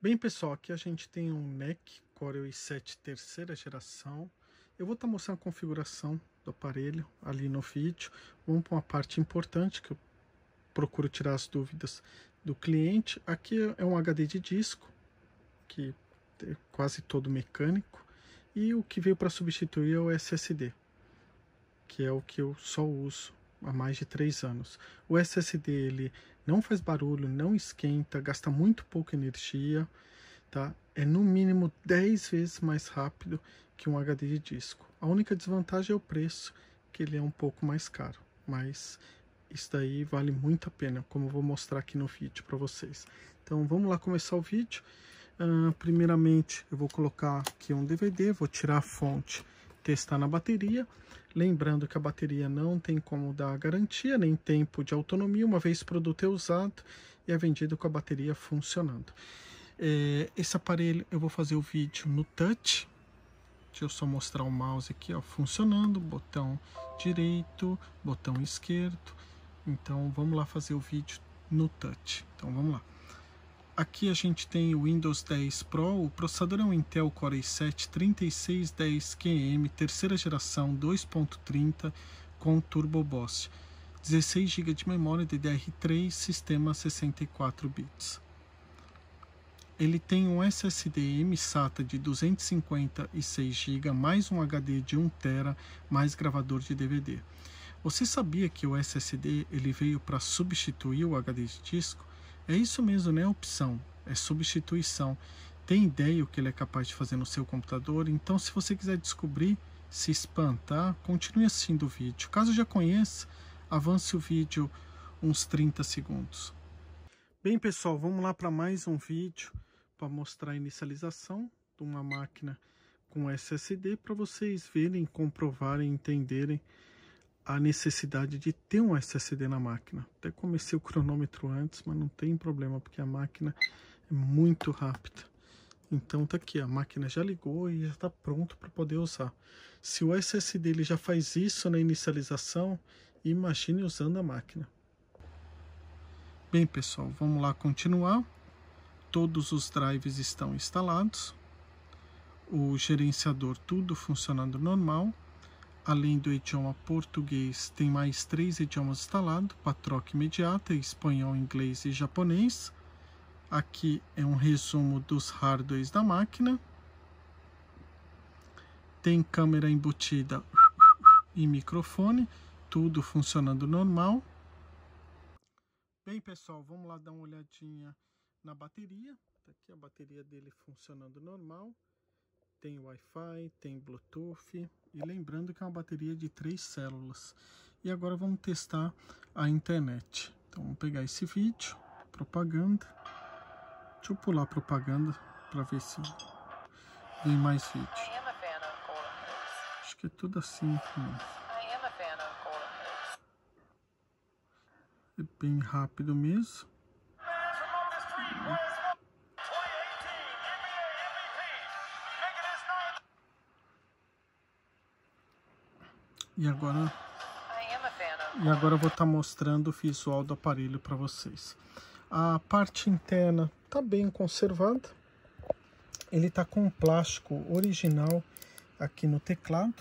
Bem, pessoal, aqui a gente tem um NEC Core i7 terceira geração. Eu vou estar tá mostrando a configuração do aparelho ali no vídeo. Vamos para uma parte importante que eu procuro tirar as dúvidas do cliente. Aqui é um HD de disco, que é quase todo mecânico. E o que veio para substituir é o SSD, que é o que eu só uso há mais de três anos. O SSD ele não faz barulho, não esquenta, gasta muito pouca energia, tá? É no mínimo 10 vezes mais rápido que um HD de disco. A única desvantagem é o preço, que ele é um pouco mais caro, mas isso daí vale muito a pena, como eu vou mostrar aqui no vídeo para vocês. Então vamos lá começar o vídeo. Uh, primeiramente eu vou colocar aqui um DVD, vou tirar a fonte, testar na bateria. Lembrando que a bateria não tem como dar garantia nem tempo de autonomia, uma vez o produto é usado e é vendido com a bateria funcionando. É, esse aparelho eu vou fazer o vídeo no touch. Deixa eu só mostrar o mouse aqui, ó, funcionando, botão direito, botão esquerdo. Então vamos lá fazer o vídeo no touch. Então vamos lá. Aqui a gente tem o Windows 10 Pro, o processador é um Intel Core i7-3610QM, terceira geração 2.30 com Turbo Boost, 16 GB de memória DDR3, sistema 64 bits. Ele tem um SSD M-SATA de 256 GB, mais um HD de 1 TB, mais gravador de DVD. Você sabia que o SSD ele veio para substituir o HD de disco? É isso mesmo, não né? é opção, é substituição. Tem ideia o que ele é capaz de fazer no seu computador? Então, se você quiser descobrir, se espantar, continue assistindo o vídeo. Caso já conheça, avance o vídeo uns 30 segundos. Bem, pessoal, vamos lá para mais um vídeo para mostrar a inicialização de uma máquina com SSD para vocês verem, comprovarem, entenderem a necessidade de ter um SSD na máquina. Até comecei o cronômetro antes, mas não tem problema, porque a máquina é muito rápida. Então tá aqui, a máquina já ligou e já está pronto para poder usar. Se o SSD ele já faz isso na inicialização, imagine usando a máquina. Bem pessoal, vamos lá continuar. Todos os drives estão instalados. O gerenciador tudo funcionando normal. Além do idioma português, tem mais três idiomas instalados, para imediata, espanhol, inglês e japonês. Aqui é um resumo dos hardwares da máquina. Tem câmera embutida e microfone, tudo funcionando normal. Bem pessoal, vamos lá dar uma olhadinha na bateria. Tá aqui a bateria dele funcionando normal tem Wi-Fi, tem Bluetooth e lembrando que é uma bateria de três células. E agora vamos testar a internet. Então vamos pegar esse vídeo, propaganda. Deixa eu pular propaganda para ver se vem mais vídeo. Acho que é tudo assim. Né? É bem rápido mesmo. E agora, e agora eu vou estar tá mostrando o visual do aparelho para vocês. A parte interna está bem conservada. Ele está com um plástico original aqui no teclado.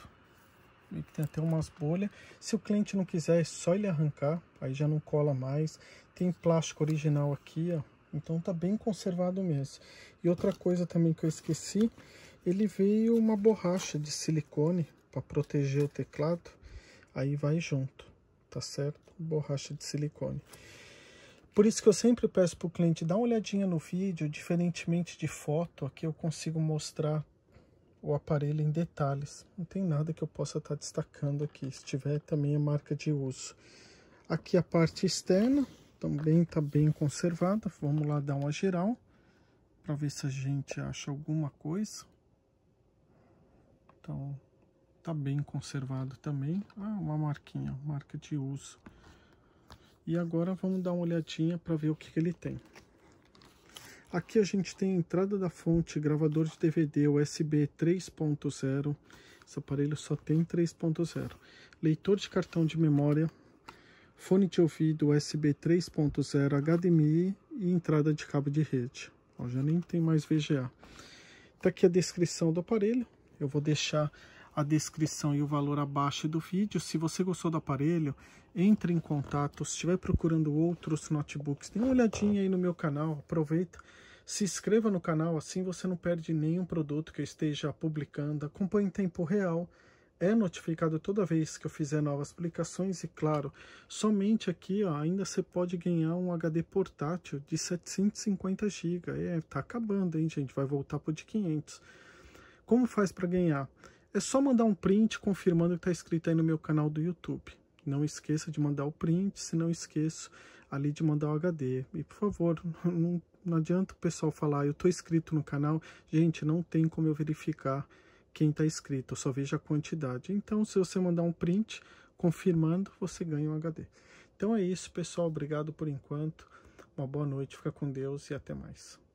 Tem até umas bolhas. Se o cliente não quiser, é só ele arrancar. Aí já não cola mais. Tem plástico original aqui, ó. Então tá bem conservado mesmo. E outra coisa também que eu esqueci, ele veio uma borracha de silicone para proteger o teclado, aí vai junto, tá certo? Borracha de silicone. Por isso que eu sempre peço para o cliente dar uma olhadinha no vídeo, diferentemente de foto, aqui eu consigo mostrar o aparelho em detalhes. Não tem nada que eu possa estar tá destacando aqui, se tiver também a marca de uso. Aqui a parte externa também está bem conservada, vamos lá dar uma geral para ver se a gente acha alguma coisa. Então, tá bem conservado também. Ah, uma marquinha, marca de uso. E agora vamos dar uma olhadinha para ver o que, que ele tem. Aqui a gente tem a entrada da fonte, gravador de DVD USB 3.0. Esse aparelho só tem 3.0. Leitor de cartão de memória, fone de ouvido USB 3.0, HDMI e entrada de cabo de rede. Ó, já nem tem mais VGA. Tá aqui a descrição do aparelho. Eu vou deixar a descrição e o valor abaixo do vídeo. Se você gostou do aparelho, entre em contato. Se estiver procurando outros notebooks, dê uma olhadinha aí no meu canal, aproveita. Se inscreva no canal, assim você não perde nenhum produto que eu esteja publicando. Acompanhe em tempo real, é notificado toda vez que eu fizer novas publicações e, claro, somente aqui ó, ainda você pode ganhar um HD portátil de 750 GB. É, tá acabando, hein, gente? Vai voltar para de 500. Como faz para ganhar? É só mandar um print confirmando que está inscrito aí no meu canal do YouTube. Não esqueça de mandar o print, se não esqueço ali de mandar o HD. E por favor, não, não adianta o pessoal falar, eu estou inscrito no canal. Gente, não tem como eu verificar quem está inscrito, eu só vejo a quantidade. Então, se você mandar um print confirmando, você ganha um HD. Então é isso, pessoal. Obrigado por enquanto. Uma boa noite, fica com Deus e até mais.